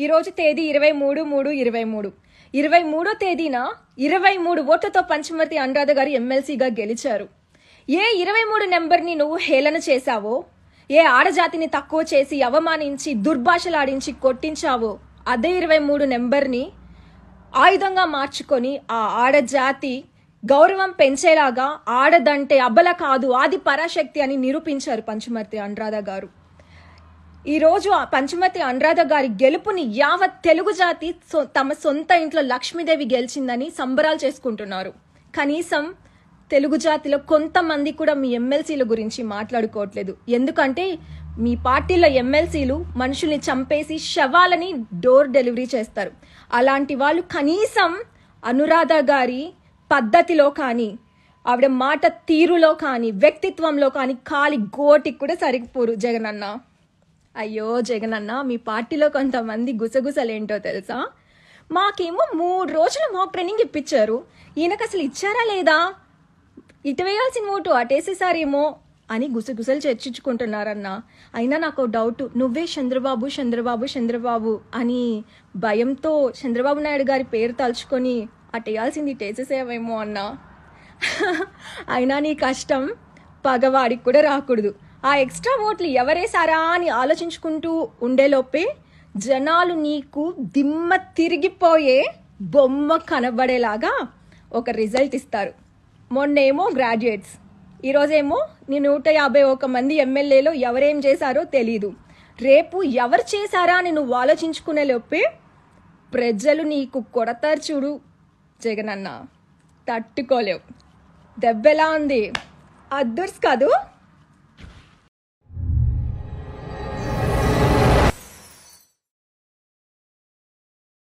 ఈరోజు తేదీ ఇరవై మూడు మూడు ఇరవై మూడు ఇరవై మూడో తేదీన ఇరవై మూడు ఓట్లతో పంచమర్తి అనురాధ గారు ఎమ్మెల్సీగా గెలిచారు ఏ ఇరవై మూడు నెంబర్ని నువ్వు హేళన చేశావో ఏ ఆడజాతిని తక్కువ చేసి అవమానించి దుర్భాషలాడించి కొట్టించావో అదే ఇరవై మూడు నెంబర్ని ఆయుధంగా మార్చుకొని ఆ ఆడజాతి గౌరవం పెంచేలాగా ఆడదంటే అబ్బల కాదు ఆది పరాశక్తి అని నిరూపించారు పంచమర్తి అనురాధ గారు ఈరోజు ఆ పంచమతి అనురాధ గారి గెలుపుని యావత్ తెలుగు జాతి తమ సొంత ఇంట్లో లక్ష్మీదేవి గెలిచిందని సంబరాలు చేసుకుంటున్నారు కనీసం తెలుగు జాతిలో కొంతమంది కూడా మీ ఎమ్మెల్సీల గురించి మాట్లాడుకోవట్లేదు ఎందుకంటే మీ పార్టీలో ఎమ్మెల్సీలు మనుషుల్ని చంపేసి శవాలని డోర్ డెలివరీ చేస్తారు అలాంటి వాళ్ళు కనీసం అనురాధ గారి పద్ధతిలో కానీ ఆవిడ మాట తీరులో కానీ వ్యక్తిత్వంలో కానీ కాలి గోటికి కూడా సరిపోరు జగనన్న అయ్యో జగన్ అన్న మీ పార్టీలో కొంతమంది గుసగుసలేంటో తెలుసా మాకేమో మూడు రోజులు మాక్ ట్రైనింగ్ ఇప్పించారు ఈయనకు అసలు ఇచ్చారా లేదా ఇటు వేయాల్సిన ఓటు అటేసేసారేమో అని గుసగుసలు చర్చించుకుంటున్నారన్న అయినా నాకు డౌట్ నువ్వే చంద్రబాబు చంద్రబాబు చంద్రబాబు అని భయంతో చంద్రబాబు నాయుడు గారి పేరు తలుచుకొని అటేయాల్సింది టేసేసేవేమో అన్న అయినా నీ కష్టం పగవాడికి కూడా రాకూడదు ఆ ఎక్స్ట్రా ఓట్లు ఎవరేసారా అని ఆలోచించుకుంటూ ఉండేలోపే జనాలు నీకు దిమ్మ తిరిగిపోయే బొమ్మ కనబడేలాగా ఒక రిజల్ట్ ఇస్తారు మొన్నేమో గ్రాడ్యుయేట్స్ ఈరోజేమో నీ నూట యాభై ఒక మంది ఎమ్మెల్యేలో ఎవరేం చేశారో తెలీదు రేపు ఎవరు చేశారా అని నువ్వు ఆలోచించుకునే లోపే ప్రజలు నీకు కొడతారు చూడు జగనన్న తట్టుకోలేవు దెబ్బెలా ఉంది అద్దర్స్ కాదు